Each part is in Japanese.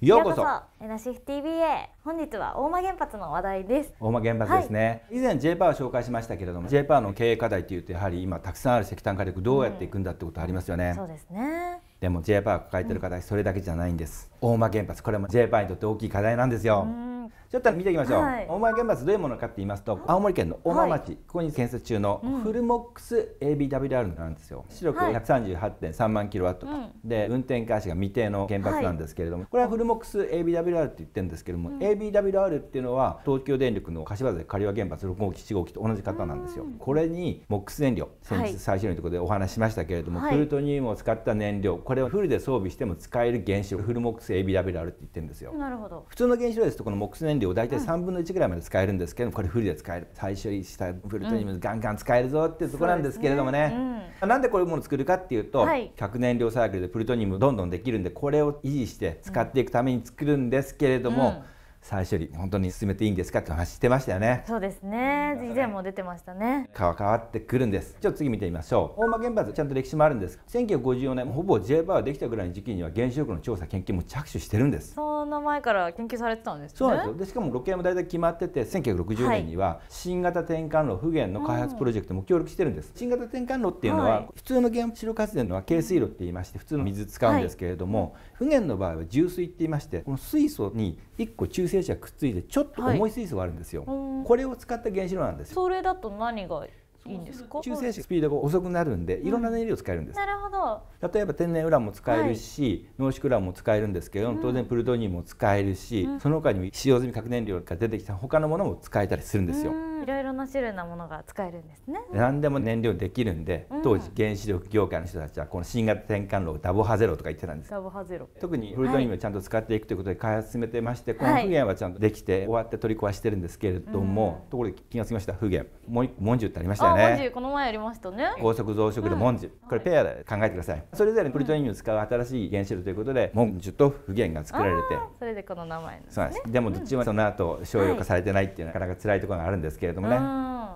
ようこそエナシフ TVA 本日は大間原発の話題です大間原発ですね、はい、以前 J パーを紹介しましたけれども J パーの経営課題というとやはり今たくさんある石炭火力どうやっていくんだってことありますよね、うん、そうですねでも J パー抱えてる課題それだけじゃないんです、大間原発これも J パーにとって大きい課題なんですよ、うんちょっと見ていきましょう、はい、大前原発どういうものかって言いますと青森県の大間町、はい、ここに建設中のフルモックス ABWR なんですよ、う出力138.3万キロワットで、運転開始が未定の原発なんですけれども、これはフルモックス ABWR って言ってるんですけども、うん、ABWR っていうのは東京電力の柏崎刈羽原発6号機7号機と同じ方なんですよ、うん、これにモックス燃料先日最初のところでお話しましたけれども、はい、プルトニウムを使った燃料これをフルで装備しても使える原子炉フルモックス ABWR って言ってるんですよなるほど普通の原子炉ですとこのモックス燃大体3分の1ぐらいまで使えるんですけどこれフルで使える再処理したフルトニウムガンガン使えるぞっていうところなんですけれどもね、ねうん、なんでこういうものを作るかっていうと、はい、核燃料サークルでプルトニウムどんどんできるんでこれを維持して使っていくために作るんですけれども、うん再処理本当に進めていいんですかって話してましたよねそうですね、以前も出てましたね変わってくるんですちょっと次見てみましょう大間原発ちゃんと歴史もあるんです1954年ほぼ J バーできたぐらいの時期には原子力の調査研究も着手してるんですその前から研究されてたんです、ね、そうなんですよでしかもロケも大体決まってて1960年には新型転換炉不言の開発プロジェクトも協力してるんです、うん、新型転換炉っていうのは、はい、普通の原子力発電のは軽水炉って言いまして普通の水使うんですけれども、はい、不言の場合は重水って言いましてこの水素に1個中性子がくっついてちょっと重い水素があるんですよ、はい、これを使った原子炉なんですそれだと何がいいんですか中性子スピードが遅くなるんで、いろんな燃料使えるんです、なるほど例えば天然ウランも使えるし、はい、濃縮ウランも使えるんですけど、当然プルトニウムも使えるし、うん、その他にも使用済み核燃料が出てきた他のものも使えたりするんですよ、いろいろな種類のものが使えるんですね何でも燃料できるんで当時原子力業界の人たちはこの新型転換炉ダボハゼロとか言ってたんですダボハゼロ特にフルトニウムをちゃんと使っていくということで開発進めてまして、はい、この復元はちゃんとできて終わって取り壊してるんですけれども、ところで気がつきました復元もう一個モンジュってありましたよねモンこの前やりましたね高速増殖でモンジュ、これペアで考えてくださいそれぞれプルトニウムを使う新しい原子炉ということでモンジュと復元が作られてそれでこの名前なんです、ね,、でもどっちもその後商用化されてないっていうのはなかなか辛いところがあるんですけれどれどもね。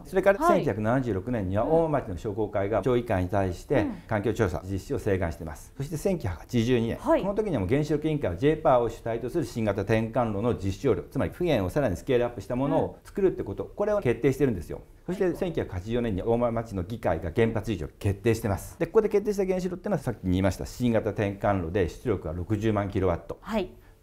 それから1976年には大間町の商工会が町議会に対して環境調査実施を請願しています、うん、そして1982年、はい、この時にはも原子力委員会は JPAR を主体とする新型転換炉の実証量つまり不減をさらにスケールアップしたものを作るってこと、うん、これを決定してるんですよそして1984年に大間町の議会が原発以上決定してますでここで決定した原子炉っていうのはさっき言いました新型転換炉で出力は60万キロワット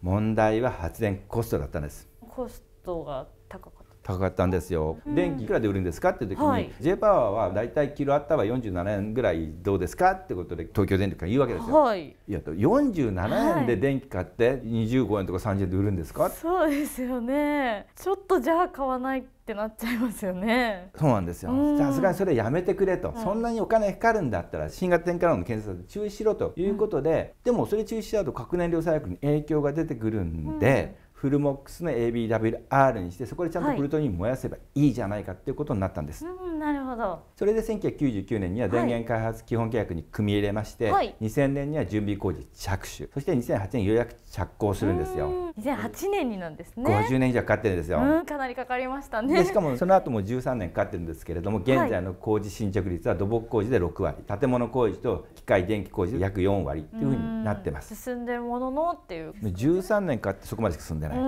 問題は発電コストだったんですコストが高かったかかったんですよ。電気いくらで売るんですかって時に、はい、J パワーはだいたいキロあったは47円ぐらいどうですかってことで東京電力が言うわけですよ。はい、いやと47円で電気買って25円とか30円で売るんですか、はい、そうですよね。ちょっとじゃあ買わないってなっちゃいますよね。そうなんですよ。さすがにそれやめてくれと、はい、そんなにお金かかるんだったら新型転換炉の検査で中止しろということで、うん、でもそれ注意しちゃうと核燃料サイクルに影響が出てくるんで。うんフルモックスの ABWR にしてそこでちゃんとプルトニウム燃やせばいいじゃないかっていうことになったんです、はいうん、なるほどそれで1999年には電源開発基本契約に組み入れまして、はい、2000年には準備工事着手そして2008年ようやく着工するんですよ。2008年になんですね50年以上かかってるんですよ、うん、かなりかかりましたねしかもその後も13年かかってるんですけれども現在の工事進捗率は土木工事で6割建物工事と機械電気工事で約4割というふうになってます進んでるもののっていう13年かってそこまで進んでない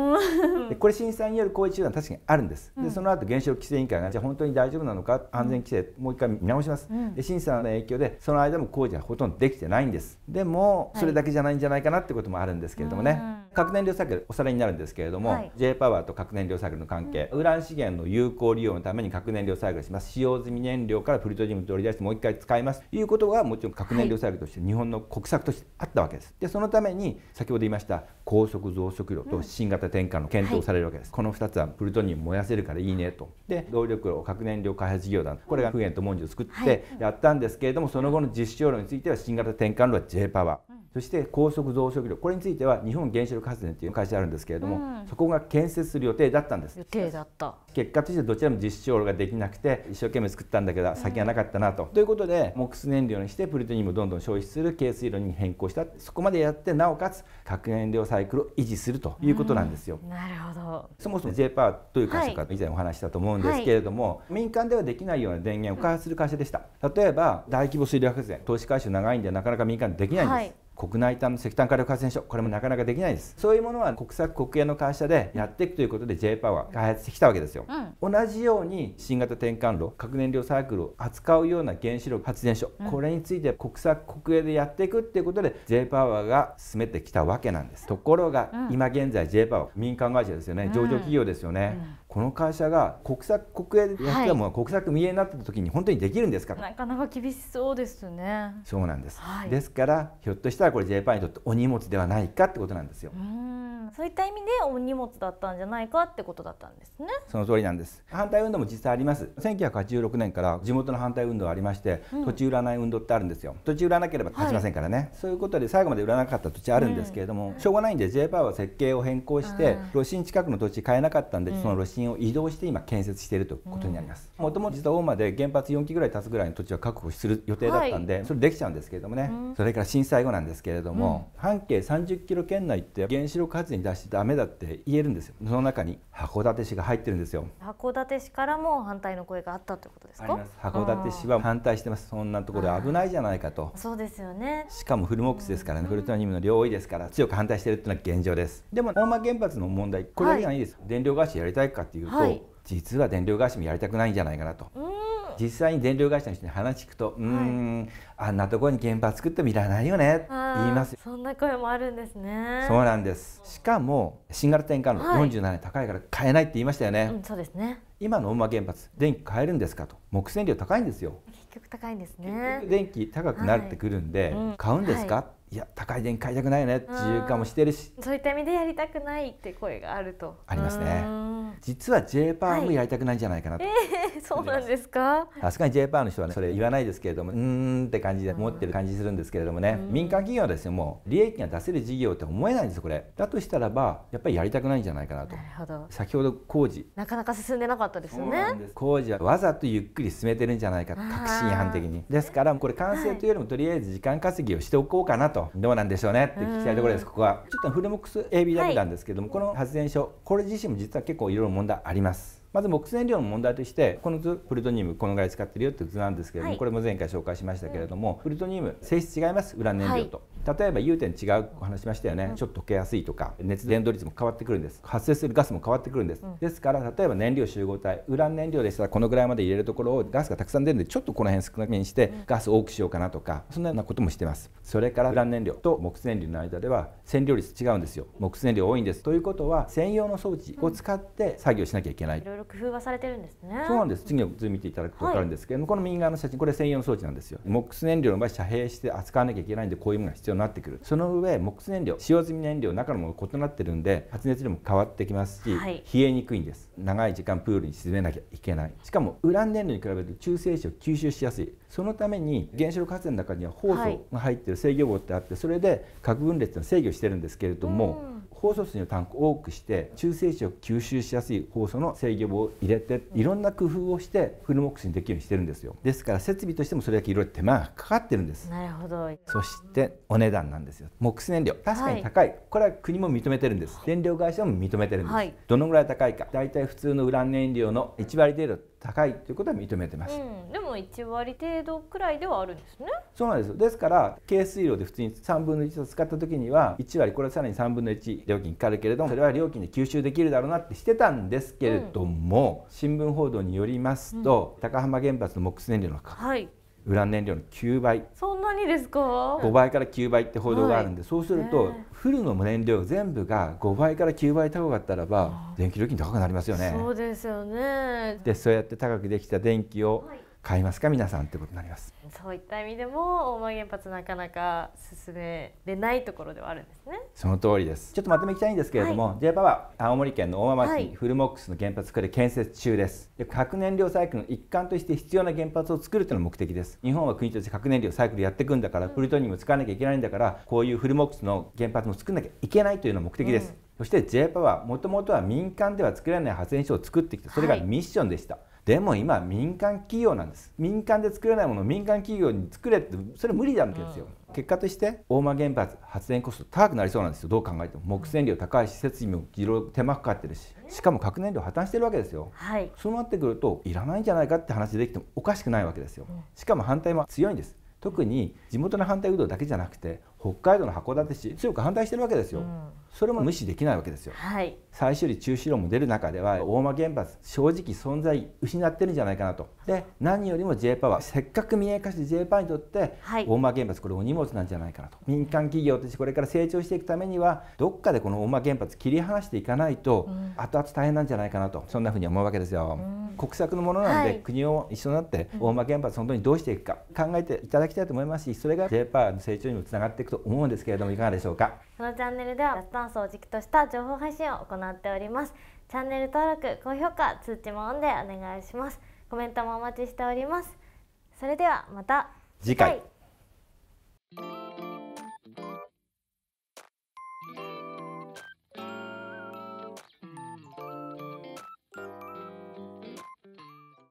これ震災による工事中断確かにあるんですでその後原子力規制委員会がじゃあ本当に大丈夫なのか安全規制もう一回見直します、で審査の影響でその間も工事はほとんどできてないんですでもそれだけじゃないんじゃないかなってこともあるんですけれどもね、核燃料サイクルおさらいになるんですけれども、はい、J パワーと核燃料サイクルの関係、うん、ウラン資源の有効利用のために核燃料サイクルします使用済み燃料からプルトジウム取り出してもう一回使いますということがもちろん核燃料サイクルとして日本の国策としてあったわけです。でそのために先ほど言いました高速増殖炉と新型転換の検討されるわけです、うんはい、この2つはプルトニウム燃やせるからいいねとで動力炉核燃料開発事業団これが復元と文字を作ってやったんですけれどもその後の実証炉については新型転換炉は J パワー。そして高速増殖量これについては日本原子力発電という会社あるんですけれども、うん、そこが建設する予定だったんです予定だった結果としてどちらも実証ができなくて一生懸命作ったんだけど先がなかったなと、うん、ということで木質燃料にしてプルトニウムをどんどん消費する軽水炉に変更したそこまでやってなおかつ核燃料サイクルを維持するということなんですよ、うん、なるほどそもそも J パーという会社か以前お話したと思うんですけれども、はい、民間ではできないような電源を開発する会社でした例えば大規模水力発電投資回収長いんでなかなか民間できないんです、はい国内炭の石炭火力発電所これもなかなかできないですそういうものは国策国営の会社でやっていくということで J パワー開発してきたわけですよ、うん、同じように新型転換炉核燃料サークルを扱うような原子力発電所、うん、これについて国策国営でやっていくっていうことで J パワーが進めてきたわけなんですところが、今現在 J パワー民間会社ですよね上場企業ですよね、うんこの会社が国策国営でやってたものが国策民営になった時に本当にできるんですか、はい、なかなか厳しそうですねそうなんです、はい、ですからひょっとしたらこれ J パイにとってお荷物ではないかってことなんですよ。、そういった意味でお荷物だったんじゃないかってことだったんですねその通りなんです反対運動も実際あります1986年から地元の反対運動ありまして、うん、土地売らない運動ってあるんですよ土地売らなければ勝ちませんからね、はい、そういうことで最後まで売らなかった土地あるんですけれども、うん、しょうがないんで J パーは設計を変更して露心近くの土地買えなかったんで、その露心を移動して今建設しているということになりますもともと実は大間で原発4基ぐらい経つぐらいの土地は確保する予定だったんで、はい、それできちゃうんですけれどもね、それから震災後なんですけれども、半径30キロ圏内って原子力発に出してダメだって言えるんですよその中に函館市が入ってるんですよ函館市からも反対の声があったということですか函館市は反対してますそんなところ危ないじゃないかとそうですよねしかもフルモックスですからね、フルトニウムの量多いですから強く反対してるっていうのは現状ですでも大間原発の問題これだけはいいです、はい、電力会社やりたいかっていうと、はい、実は電力会社もやりたくないんじゃないかなと、うん実際に電力会社の人に話聞くと「うん、あんなところに現場作ってもいらないよね」言いますそんな声もあるんですねそうなんですしかも新型転換炉47円高いから買えないって言いましたよね、うん、そうですね今の大間原発電気買えるんですかと木線量高いんですよ結局高いんですね電気高くなってくるんで、はい、買うんですか、はいいや高い電気買いたくないよね自由化もしてるしそういった意味でやりたくないって声があるとありますね。実は J パーもやりたくないんじゃないかなと、はい、えー、そうなんですかさすがに J パーの人はねそれ言わないですけれどもうんって感じで持ってる感じするんですけれどもね民間企業はですねもう利益が出せる事業って思えないんですこれだとしたらばやっぱりやりたくないんじゃないかなとなるほど先ほど工事なかなか進んでなかったですよね工事はわざとゆっくり進めてるんじゃないか確信犯的にですからこれ完成というよりもとりあえず時間稼ぎをしておこうかなと、はい、どうなんでしょうねって聞きたいところですここはちょっとフルモックス AB だけなんですけども、はい、この発電所これ自身も実は結構いろろいろ問題あります。まず木燃料の問題としてこの図プルトニウムこのぐらい使ってるよって図なんですけれども、はい、これも前回紹介しましたけれども、うん、プルトニウム性質違います裏燃料と、は例えば融点違う話しましたよね、うん、ちょっと溶けやすいとか熱伝導率も変わってくるんです発生するガスも変わってくるんです、うん、ですから例えば燃料集合体ウラン燃料でしたらこのぐらいまで入れるところをガスがたくさん出るんでちょっとこの辺少なめにして、ガス多くしようかなとかそんなようなこともしてますそれからウラン燃料と木燃料の間では線量率違うんですよ木燃料多いんですということは専用の装置を使って作業しなきゃいけない、いろいろ工夫がされてるんですねそうなんです次の図見ていただくと分かるんですけども、はい、この右側の写真これ専用の装置なんですよ木燃料の場合遮蔽して扱わなきゃいけないんでこういうものが必要要になってくるその上木燃料使用済み燃料中のもの異なってるんで発熱量も変わってきますし、はい、冷えにくいんです長い時間プールに沈めなきゃいけないしかもウラン燃料に比べると中性子を吸収しやすいそのために原子力発電の中にはホウ素が入ってる制御棒ってあってそれで核分裂の制御してるんですけれども、酵素水のタンクを多くして中性子を吸収しやすい酵素の制御を入れていろんな工夫をしてフルモックスにできるようにしてるんですよですから設備としてもそれだけいろいろ手間がかかってるんですなるほどそしてお値段なんですよモックス燃料確かに高い、はい、これは国も認めてるんです燃料会社も認めてるんです、はい、どのぐらい高いかだいたい普通のウラン燃料の1割程度高いということは認めてます、うん、でも1割程度くらいではあるんですねそうなんですですから軽水量で普通に3分の1を使った時には1割これはさらに3分の1料金かかるけれどもそれは料金で吸収できるだろうなってしてたんですけれども、うん、新聞報道によりますと、うん、高浜原発の木燃料の価格、はい、ウラン燃料の9倍まにですか5倍から9倍って報道があるんで、はい、そうすると、フルの燃料全部が5倍から9倍高かったらば電気料金高くなりますよねそうですよねでそうやって高くできた電気を、はい買いますか皆さんってことになりますそういった意味でも大間原発なかなか進めれないところではあるんですねその通りですちょっとまとめいきたいんですけれども、はい、JAPA は青森県の大間町、にフルモックスの原発で建設中ですで核燃料サイクルの一環として必要な原発を作るというのが目的です日本は国として核燃料サイクルやっていくんだから、うん、プルトニウム使わなきゃいけないんだからこういうフルモックスの原発も作んなきゃいけないというのが目的です、うんそして J パワはもともとは民間では作れない発電所を作ってきたそれがミッションでした、はいでも今民間企業なんです民間で作れないものを民間企業に作れってそれ無理なわけですよ、うん、結果として大間原発発電コスト高くなりそうなんですよどう考えても木線量高いし設備もいろいろ手間かかってるししかも核燃料破綻してるわけですよ、はい、そうなってくるといらないんじゃないかって話できてもおかしくないわけですよしかも反対も強いんです特に地元の反対運動だけじゃなくて北海道の函館市強く反対してるわけですよ、うん、それも無視できないわけですよ、はい、再処中止論も出る中では大間原発正直存在失ってるんじゃないかなとで何よりも J パワーせっかく民営化して J パワーにとって、大間原発これお荷物なんじゃないかなと民間企業としてこれから成長していくためにはどっかでこの大間原発切り離していかないと、後々大変なんじゃないかなとそんなふうに思うわけですよ、うん、国策のものなんで、はい、国を一緒になって大間原発本当にどうしていくか考えていただきたいと思いますしそれが J パワーの成長にもつながっていくと思うんですけれどもいかがでしょうかこのチャンネルでは脱炭素を軸とした情報配信を行っておりますチャンネル登録高評価通知もオンでお願いしますコメントもお待ちしておりますそれではまた次回